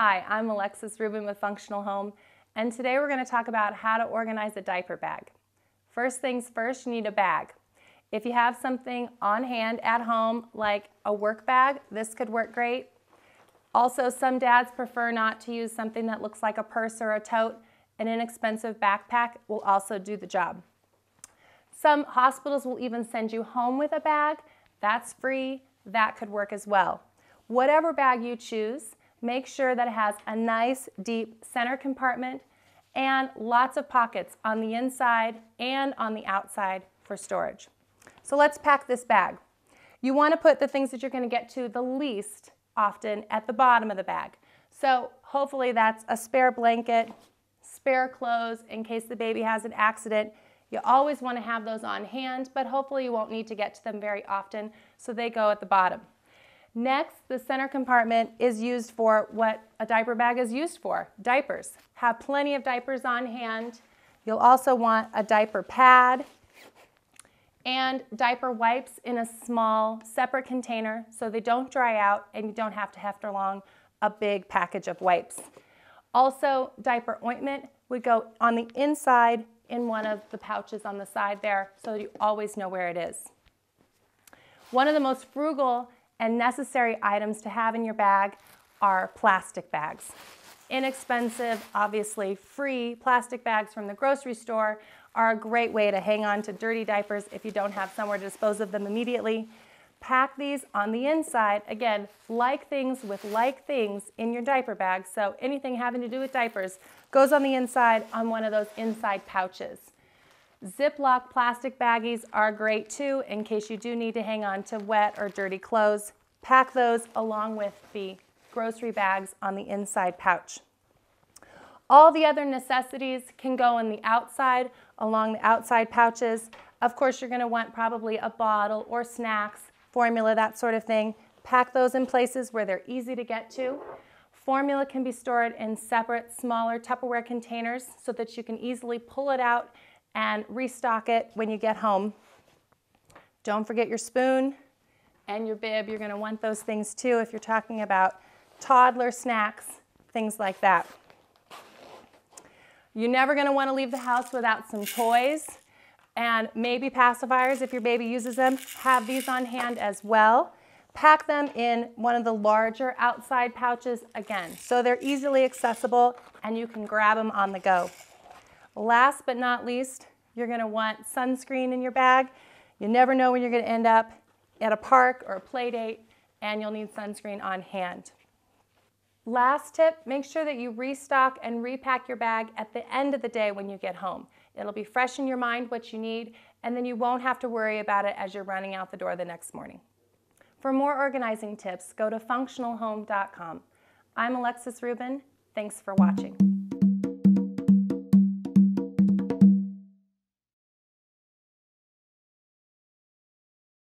Hi, I'm Alexis Rubin with Functional Home, and today we're going to talk about how to organize a diaper bag. First things first, you need a bag. If you have something on hand at home, like a work bag, this could work great. Also, some dads prefer not to use something that looks like a purse or a tote. An inexpensive backpack will also do the job. Some hospitals will even send you home with a bag. That's free. That could work as well. Whatever bag you choose, Make sure that it has a nice deep center compartment and lots of pockets on the inside and on the outside for storage. So let's pack this bag. You want to put the things that you're going to get to the least often at the bottom of the bag. So hopefully that's a spare blanket, spare clothes in case the baby has an accident. You always want to have those on hand, but hopefully you won't need to get to them very often, so they go at the bottom. Next, the center compartment is used for what a diaper bag is used for, diapers. Have plenty of diapers on hand. You'll also want a diaper pad and diaper wipes in a small separate container so they don't dry out and you don't have to heft along a big package of wipes. Also, diaper ointment would go on the inside in one of the pouches on the side there so that you always know where it is. One of the most frugal and necessary items to have in your bag are plastic bags. Inexpensive, obviously free plastic bags from the grocery store are a great way to hang on to dirty diapers if you don't have somewhere to dispose of them immediately. Pack these on the inside, again, like things with like things in your diaper bag. So anything having to do with diapers goes on the inside on one of those inside pouches. Ziploc plastic baggies are great too in case you do need to hang on to wet or dirty clothes. Pack those along with the grocery bags on the inside pouch. All the other necessities can go on the outside, along the outside pouches. Of course, you're gonna want probably a bottle or snacks, formula, that sort of thing. Pack those in places where they're easy to get to. Formula can be stored in separate, smaller Tupperware containers so that you can easily pull it out and restock it when you get home. Don't forget your spoon and your bib. You're going to want those things too if you're talking about toddler snacks, things like that. You're never going to want to leave the house without some toys and maybe pacifiers if your baby uses them. Have these on hand as well. Pack them in one of the larger outside pouches again so they're easily accessible and you can grab them on the go. Last but not least, you're going to want sunscreen in your bag. You never know when you're going to end up at a park or a play date, and you'll need sunscreen on hand. Last tip, make sure that you restock and repack your bag at the end of the day when you get home. It'll be fresh in your mind what you need, and then you won't have to worry about it as you're running out the door the next morning. For more organizing tips, go to functionalhome.com. I'm Alexis Rubin. Thanks for watching.